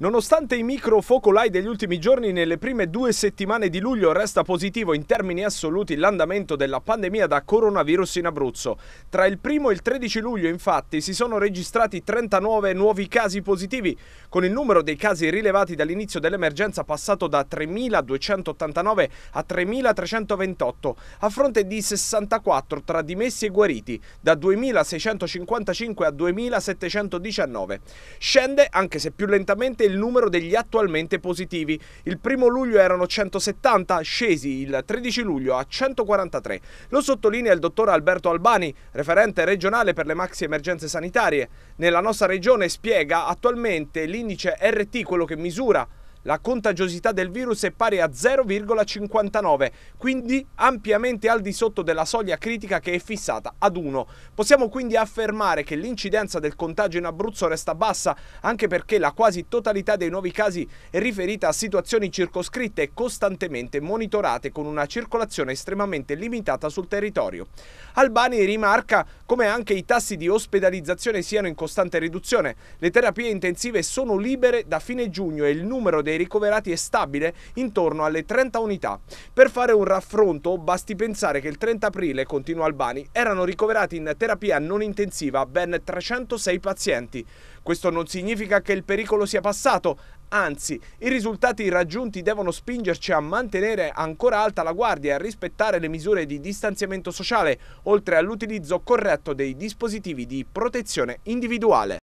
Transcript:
Nonostante i micro focolai degli ultimi giorni, nelle prime due settimane di luglio resta positivo in termini assoluti l'andamento della pandemia da coronavirus in Abruzzo. Tra il 1 e il 13 luglio, infatti, si sono registrati 39 nuovi casi positivi, con il numero dei casi rilevati dall'inizio dell'emergenza passato da 3.289 a 3.328, a fronte di 64 tra dimessi e guariti, da 2.655 a 2.719. Scende, anche se più lentamente, il numero degli attualmente positivi. Il 1 luglio erano 170, scesi il 13 luglio a 143. Lo sottolinea il dottor Alberto Albani, referente regionale per le maxi emergenze sanitarie. Nella nostra regione spiega attualmente l'indice RT, quello che misura la contagiosità del virus è pari a 0,59, quindi ampiamente al di sotto della soglia critica che è fissata ad 1. Possiamo quindi affermare che l'incidenza del contagio in Abruzzo resta bassa, anche perché la quasi totalità dei nuovi casi è riferita a situazioni circoscritte e costantemente monitorate con una circolazione estremamente limitata sul territorio. Albani rimarca come anche i tassi di ospedalizzazione siano in costante riduzione. Le terapie intensive sono libere da fine giugno e il numero dei ricoverati è stabile intorno alle 30 unità. Per fare un raffronto basti pensare che il 30 aprile, continua Albani, erano ricoverati in terapia non intensiva ben 306 pazienti. Questo non significa che il pericolo sia passato, anzi i risultati raggiunti devono spingerci a mantenere ancora alta la guardia e a rispettare le misure di distanziamento sociale, oltre all'utilizzo corretto dei dispositivi di protezione individuale.